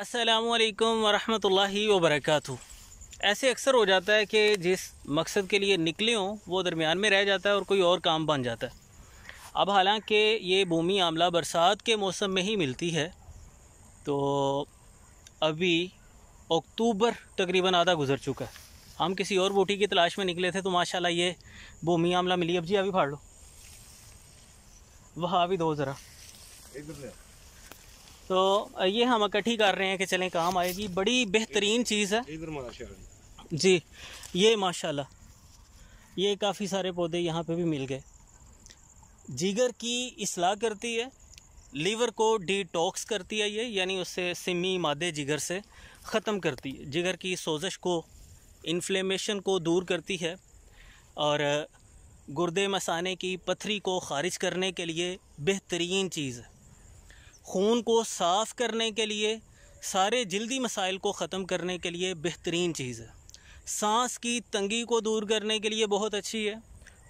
असलकम वरहि वबरक ऐसे अक्सर हो जाता है कि जिस मकसद के लिए निकले हों वो दरमियान में रह जाता है और कोई और काम बन जाता है अब हालांकि ये भूमि आमला बरसात के मौसम में ही मिलती है तो अभी अक्टूबर तकरीबन आधा गुजर चुका है हम किसी और बूटी की तलाश में निकले थे तो माशाल्लाह ये भूमि आमला मिली अब जी अभी फाड़ लो वहाँ अभी दो ज़रा तो ये हम इकट्ठी कर रहे हैं कि चलें काम आएगी बड़ी बेहतरीन चीज़ है जी ये माशाल्लाह ये काफ़ी सारे पौधे यहाँ पे भी मिल गए जिगर की असलाह करती है लीवर को डिटॉक्स करती है ये यानी उससे सिमी मादे जिगर से ख़त्म करती है जिगर की सोजश को इन्फ्लेमेशन को दूर करती है और गुर्दे मसाने की पथरी को ख़ारिज करने के लिए बेहतरीन चीज़ है खून को साफ़ करने के लिए सारे जल्दी मसाइल को ख़त्म करने के लिए बेहतरीन चीज़ है सांस की तंगी को दूर करने के लिए बहुत अच्छी है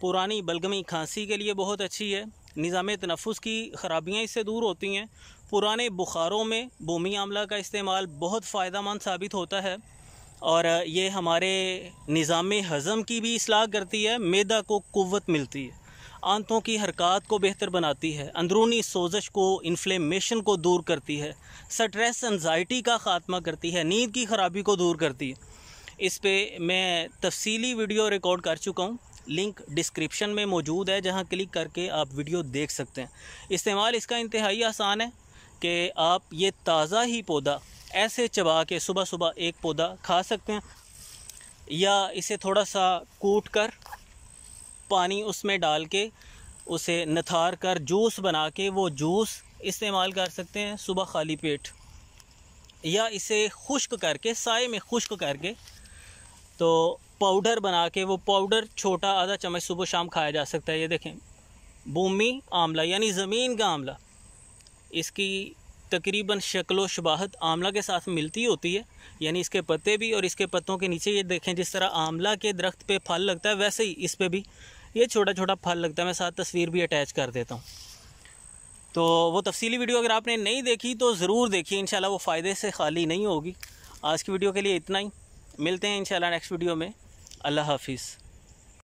पुरानी बलगमी खांसी के लिए बहुत अच्छी है निज़ाम तनफ़ की ख़राबियाँ इससे दूर होती हैं पुराने बुखारों में बोमी आमला का इस्तेमाल बहुत फ़ायदा मंद साबित होता है और ये हमारे निज़ाम हज़म की भी असलाह करती है मैदा को कुत मिलती है आंतों की हरकत को बेहतर बनाती है अंदरूनी सोजश को इन्फ्लेमेशन को दूर करती है स्ट्रेस एनजाइटी का ख़ात्मा करती है नींद की ख़राबी को दूर करती है इस पर मैं तफसीली वीडियो रिकॉर्ड कर चुका हूँ लिंक डिस्क्रिप्शन में मौजूद है जहाँ क्लिक करके आप वीडियो देख सकते हैं इस्तेमाल इसका इंतहाई आसान है कि आप ये ताज़ा ही पौधा ऐसे चबा के सुबह सुबह एक पौधा खा सकते हैं या इसे थोड़ा सा कूट कर पानी उसमें डाल के उसे नथार कर जूस बना के वो जूस इस्तेमाल कर सकते हैं सुबह खाली पेट या इसे खुश्क करके साय में खुश्क करके तो पाउडर बना के वो पाउडर छोटा आधा चम्मच सुबह शाम खाया जा सकता है ये देखें भूमि आमला यानी ज़मीन का आमला इसकी तकरीबन शक्ल शबाहत आमला के साथ मिलती होती है यानी इसके पत्ते भी और इसके पत्तों के नीचे ये देखें जिस तरह आमला के दरख्त पे फल लगता है वैसे ही इस पर भी ये छोटा छोटा फल लगता है मैं साथ तस्वीर भी अटैच कर देता हूँ तो वो तफसीली वीडियो अगर आपने नहीं देखी तो ज़रूर देखिए इन वो फ़ायदे से खाली नहीं होगी आज की वीडियो के लिए इतना ही मिलते हैं इन नेक्स्ट वीडियो में अल्लाह हाफिज़